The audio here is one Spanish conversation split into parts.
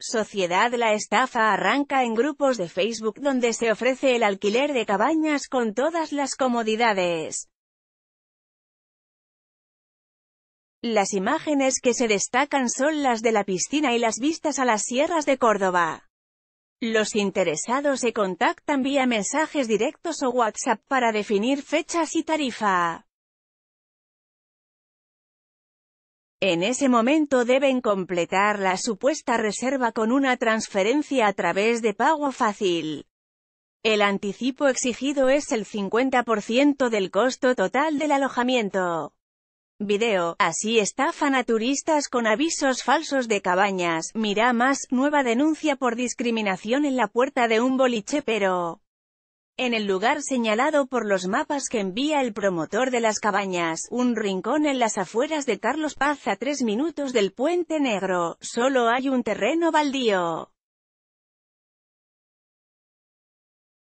Sociedad La estafa arranca en grupos de Facebook donde se ofrece el alquiler de cabañas con todas las comodidades. Las imágenes que se destacan son las de la piscina y las vistas a las sierras de Córdoba. Los interesados se contactan vía mensajes directos o WhatsApp para definir fechas y tarifa. En ese momento deben completar la supuesta reserva con una transferencia a través de pago fácil. El anticipo exigido es el 50% del costo total del alojamiento. Video, así estafan a turistas con avisos falsos de cabañas, mira más, nueva denuncia por discriminación en la puerta de un boliche pero en el lugar señalado por los mapas que envía el promotor de las cabañas, un rincón en las afueras de Carlos Paz a tres minutos del Puente Negro, solo hay un terreno baldío.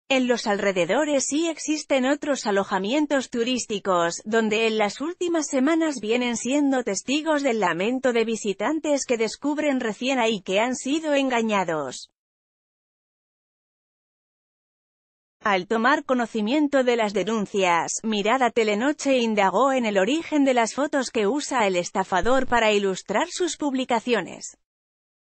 En los alrededores sí existen otros alojamientos turísticos, donde en las últimas semanas vienen siendo testigos del lamento de visitantes que descubren recién ahí que han sido engañados. Al tomar conocimiento de las denuncias, Mirada Telenoche e indagó en el origen de las fotos que usa el estafador para ilustrar sus publicaciones.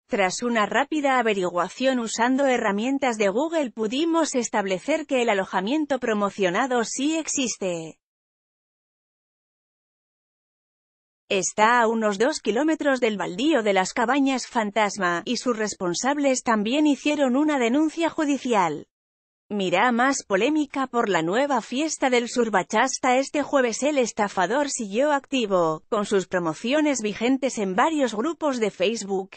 Tras una rápida averiguación usando herramientas de Google pudimos establecer que el alojamiento promocionado sí existe. Está a unos dos kilómetros del baldío de las cabañas fantasma, y sus responsables también hicieron una denuncia judicial. Mirá más polémica por la nueva fiesta del Surbachasta este jueves el estafador siguió activo, con sus promociones vigentes en varios grupos de Facebook.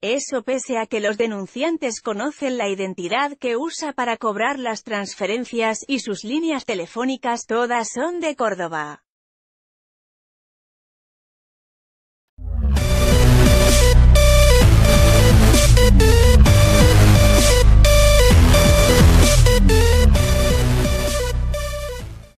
Eso pese a que los denunciantes conocen la identidad que usa para cobrar las transferencias y sus líneas telefónicas todas son de Córdoba.